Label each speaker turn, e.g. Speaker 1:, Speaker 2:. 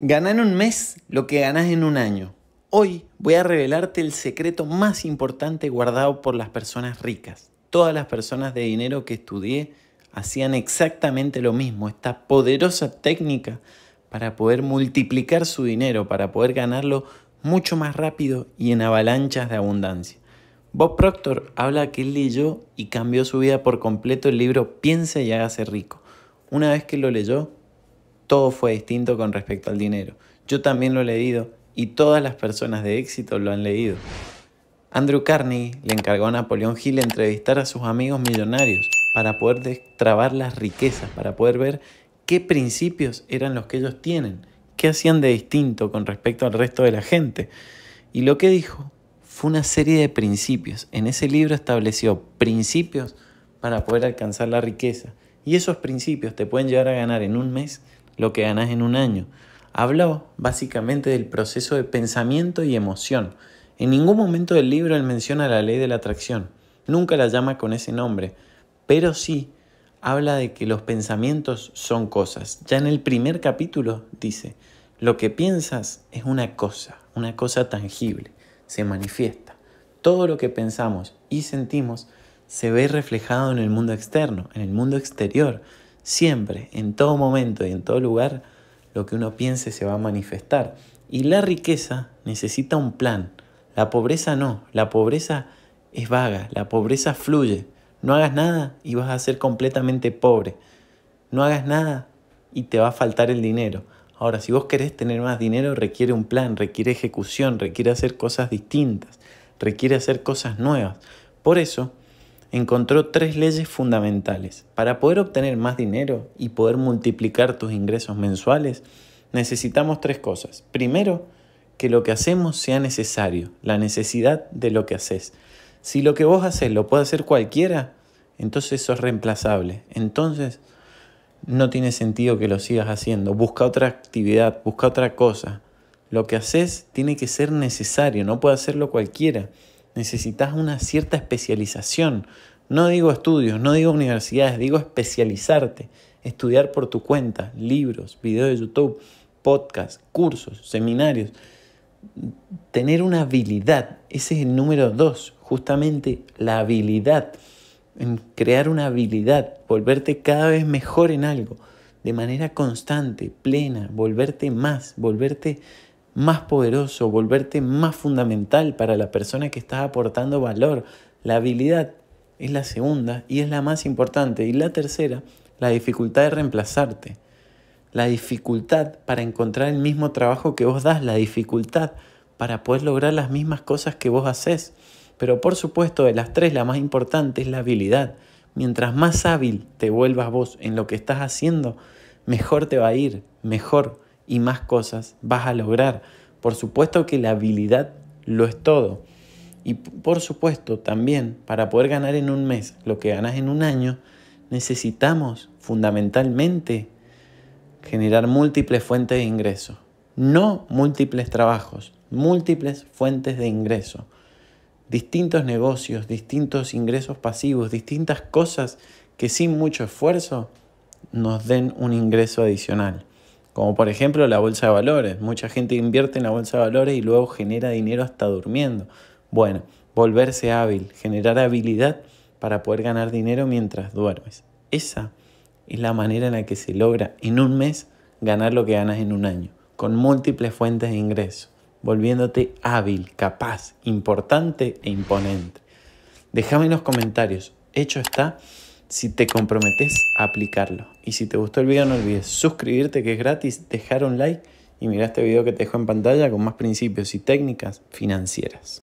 Speaker 1: Ganar en un mes lo que ganas en un año. Hoy voy a revelarte el secreto más importante guardado por las personas ricas. Todas las personas de dinero que estudié hacían exactamente lo mismo, esta poderosa técnica para poder multiplicar su dinero, para poder ganarlo mucho más rápido y en avalanchas de abundancia. Bob Proctor habla que él leyó y cambió su vida por completo el libro Piensa y hágase rico. Una vez que lo leyó, todo fue distinto con respecto al dinero. Yo también lo he leído y todas las personas de éxito lo han leído. Andrew Carnegie le encargó a Napoleón Hill entrevistar a sus amigos millonarios para poder destrabar las riquezas, para poder ver qué principios eran los que ellos tienen, qué hacían de distinto con respecto al resto de la gente. Y lo que dijo fue una serie de principios. En ese libro estableció principios para poder alcanzar la riqueza. Y esos principios te pueden llevar a ganar en un mes lo que ganas en un año. habla básicamente del proceso de pensamiento y emoción. En ningún momento del libro él menciona la ley de la atracción. Nunca la llama con ese nombre. Pero sí habla de que los pensamientos son cosas. Ya en el primer capítulo dice, lo que piensas es una cosa, una cosa tangible, se manifiesta. Todo lo que pensamos y sentimos se ve reflejado en el mundo externo, en el mundo exterior. Siempre, en todo momento y en todo lugar, lo que uno piense se va a manifestar. Y la riqueza necesita un plan. La pobreza no, la pobreza es vaga, la pobreza fluye. No hagas nada y vas a ser completamente pobre. No hagas nada y te va a faltar el dinero. Ahora, si vos querés tener más dinero, requiere un plan, requiere ejecución, requiere hacer cosas distintas, requiere hacer cosas nuevas. Por eso, encontró tres leyes fundamentales. Para poder obtener más dinero y poder multiplicar tus ingresos mensuales, necesitamos tres cosas. Primero, que lo que hacemos sea necesario, la necesidad de lo que haces. Si lo que vos haces lo puede hacer cualquiera, entonces es reemplazable. Entonces no tiene sentido que lo sigas haciendo. Busca otra actividad, busca otra cosa. Lo que haces tiene que ser necesario, no puede hacerlo cualquiera necesitas una cierta especialización. No digo estudios, no digo universidades, digo especializarte, estudiar por tu cuenta, libros, videos de YouTube, podcasts, cursos, seminarios. Tener una habilidad, ese es el número dos, justamente la habilidad, en crear una habilidad, volverte cada vez mejor en algo, de manera constante, plena, volverte más, volverte más poderoso, volverte más fundamental para la persona que estás aportando valor. La habilidad es la segunda y es la más importante. Y la tercera, la dificultad de reemplazarte. La dificultad para encontrar el mismo trabajo que vos das, la dificultad para poder lograr las mismas cosas que vos haces. Pero por supuesto, de las tres, la más importante es la habilidad. Mientras más hábil te vuelvas vos en lo que estás haciendo, mejor te va a ir, mejor y más cosas vas a lograr. Por supuesto que la habilidad lo es todo. Y por supuesto también para poder ganar en un mes lo que ganas en un año, necesitamos fundamentalmente generar múltiples fuentes de ingreso. No múltiples trabajos, múltiples fuentes de ingreso. Distintos negocios, distintos ingresos pasivos, distintas cosas que sin mucho esfuerzo nos den un ingreso adicional. Como por ejemplo la bolsa de valores. Mucha gente invierte en la bolsa de valores y luego genera dinero hasta durmiendo. Bueno, volverse hábil, generar habilidad para poder ganar dinero mientras duermes. Esa es la manera en la que se logra en un mes ganar lo que ganas en un año, con múltiples fuentes de ingreso, volviéndote hábil, capaz, importante e imponente. Déjame en los comentarios. Hecho está si te comprometes a aplicarlo. Y si te gustó el video no olvides suscribirte que es gratis, dejar un like y mirar este video que te dejo en pantalla con más principios y técnicas financieras.